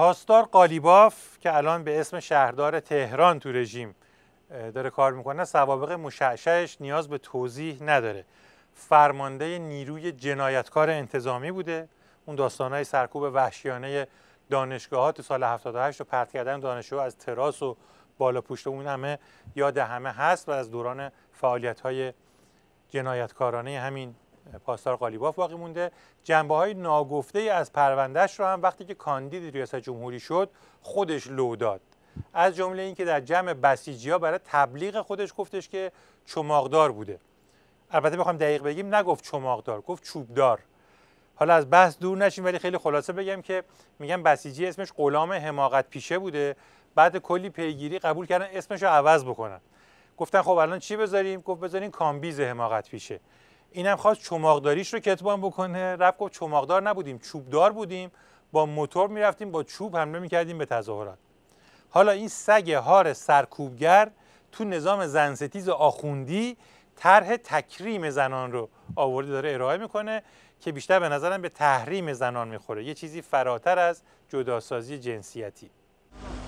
پاسدار قالیباف که الان به اسم شهردار تهران تو رژیم داره کار میکنه سوابق مشعشعش نیاز به توضیح نداره فرمانده نیروی جنایتکار انتظامی بوده اون داستانهای سرکوب وحشیانه دانشگاهات ها تو سال 78 و پرت کردن دانشجو از تراس و بالا پشت اون همه یاد همه هست و از دوران فعالیت های جنایتکارانه همین پاسدار قالیباف باقی مونده جنبه های ناگفته از پروندهش رو هم وقتی که کاندید ریاست جمهوری شد خودش لو داد از جمله اینکه در جمع بسیجی ها برای تبلیغ خودش گفتش که چماقدار بوده البته بخوام دقیق بگیم نگفت چماقدار گفت چوبدار حالا از بحث دور نشیم ولی خیلی خلاصه بگم که میگم بسیجی اسمش غلام حماقت پیشه بوده بعد کلی پیگیری قبول کردن اسمش رو عوض بکنن گفتن خب الان چی بذاریم گفت بذارین کامبیز حماقت پیشه اینم خواست چماقداریش رو کتبان بکنه رفت گفت چماقدار نبودیم چوبدار بودیم با موتور میرفتیم با چوب حمله میکردیم به تظاهرات حالا این سگ هار سرکوبگر تو نظام زنستیز آخوندی طرح تکریم زنان رو آورده داره ارائه میکنه که بیشتر به نظرم به تحریم زنان میخوره یه چیزی فراتر از جداسازی جنسیتی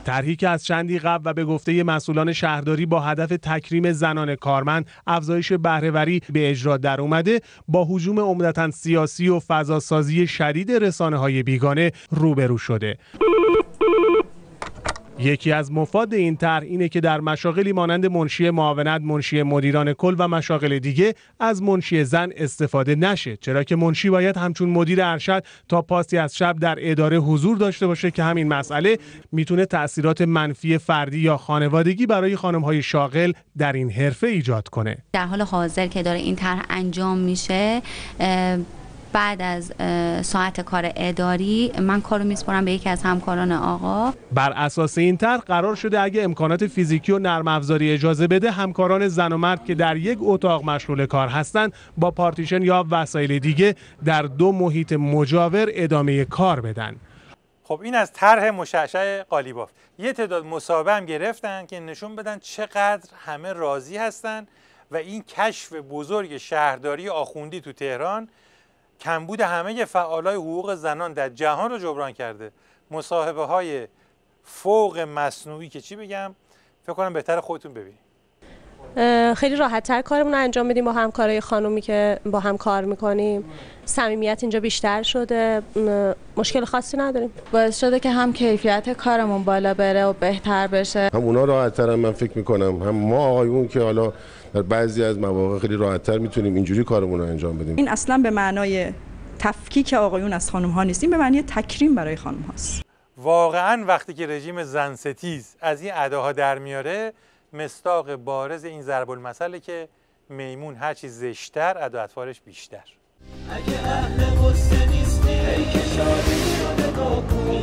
طرحی که از چندی قبل و به گفته مسئولان شهرداری با هدف تکریم زنان کارمند افزایش بهرهوری به اجرا در اومده با حجوم عمدتا سیاسی و فضاسازی شدید رسانه های بیگانه روبرو شده یکی از مفاد این طرح اینه که در مشاغلی مانند منشی معاونت، منشی مدیران کل و مشاغل دیگه از منشی زن استفاده نشه چرا که منشی باید همچون مدیر ارشد تا پاسی از شب در اداره حضور داشته باشه که همین مسئله میتونه تاثیرات منفی فردی یا خانوادگی برای خانم های شاغل در این حرفه ایجاد کنه در حال حاضر که داره این طرح انجام میشه بعد از ساعت کار اداری من کارو میسپرم به یکی از همکاران آقا بر اساس این طرح قرار شده اگه امکانات فیزیکی و نرم افزاری اجازه بده همکاران زن و مرد که در یک اتاق مشغول کار هستند با پارتیشن یا وسایل دیگه در دو محیط مجاور ادامه کار بدن خب این از طرح مشعشع قالیباف یه تعداد مصاحبه هم گرفتن که نشون بدن چقدر همه راضی هستن و این کشف بزرگ شهرداری آخوندی تو تهران کمبود همه فعالای حقوق زنان در جهان رو جبران کرده مصاحبه های فوق مصنوعی که چی بگم فکر کنم بهتر خودتون ببینید خیلی راحت تر کارمون رو انجام بدیم با همکارای خانومی که با هم کار میکنیم صمیمیت اینجا بیشتر شده مشکل خاصی نداریم باعث شده که هم کیفیت کارمون بالا بره و بهتر بشه هم اونا راحت تر من فکر میکنم هم ما آقایون که حالا در بعضی از مواقع خیلی راحت تر میتونیم اینجوری کارمون رو انجام بدیم این اصلا به معنای تفکیک آقایون از خانم ها نیست این به معنی تکریم برای خانم هاست واقعا وقتی که رژیم زنستیز از این اداها در میاره مستاق بارز این ضرب المثله که میمون هر هرچی زشتر ادا اطوارش بیشتر اگه اهل غصه نیستی ای که شادی شده